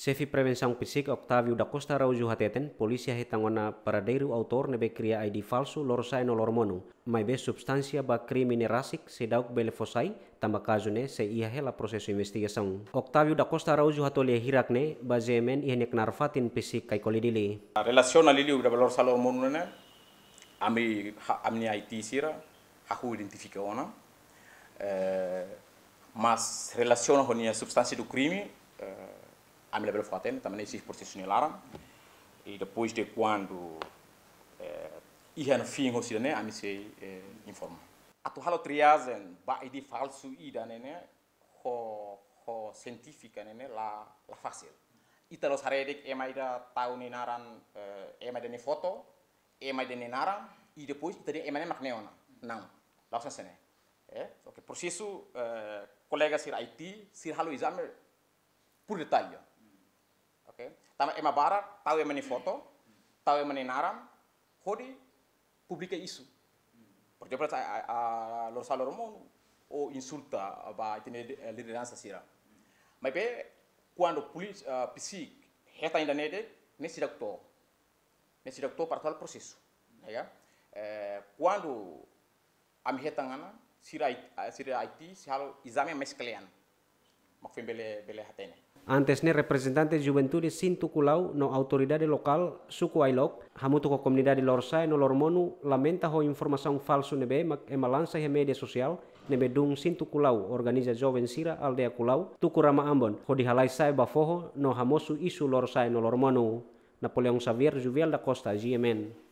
Chefe Prevensang fisik Octavio da Costa Araújo Hateten, polícia para deru autor nebe cria ID falso lorosai no lormonu, mas be substância ba crime nerasic sedauk dauk fosai, tamba kazune se ia la proses investigação. Octavio da Costa Araújo hatolia hirakne, ba zemen ihnek narfatin psic kai kolidili. Relaciona lili ubra lorosai lormonu ne, ami amni IT sira, aku identifica ona, eh, mas relasional honia substansi du do a minha Bela Fontaine, também existe profissional lá. E depois de quando é, eh, ia no fim, eu né, a me se é, informa. A tua triagem vai de eh, falso e da né, com com científica né, lá lá fácil. E terus hari ini emai da tahu nenaran emai eh, da foto, emai da nenara e depois tadi emai makneona. Não, lá são sene. É, só que processo colega sir IT, sir halo exame por detalhe. Okay. Tama ema bara, tau ema ni foto, tau ema ni naram, hodi publica isu. Por exemplo, a, a salo Lormon o insulta ba ter liderança sira. Mai pe quando pulis uh, pisik heta inda nede, nesse Ne nesse doctor para tal o processo. Ya kan? Eh, quando a heta ngana sira, sira IT, eh, se izame exame Mm. Antes ne representante juventudes sintu no autoridade local suku Ailok, hamutu ko comunidade lorsa no lormonu lamenta ho informação falsu nebe mak e media social nebe dung sintu culau organiza jovem sira aldea culau tukurama ambon ho dihalai sae bafoho no hamosu isu lorsa no lormonu. Napoleão Xavier Juvial da Costa, GMN.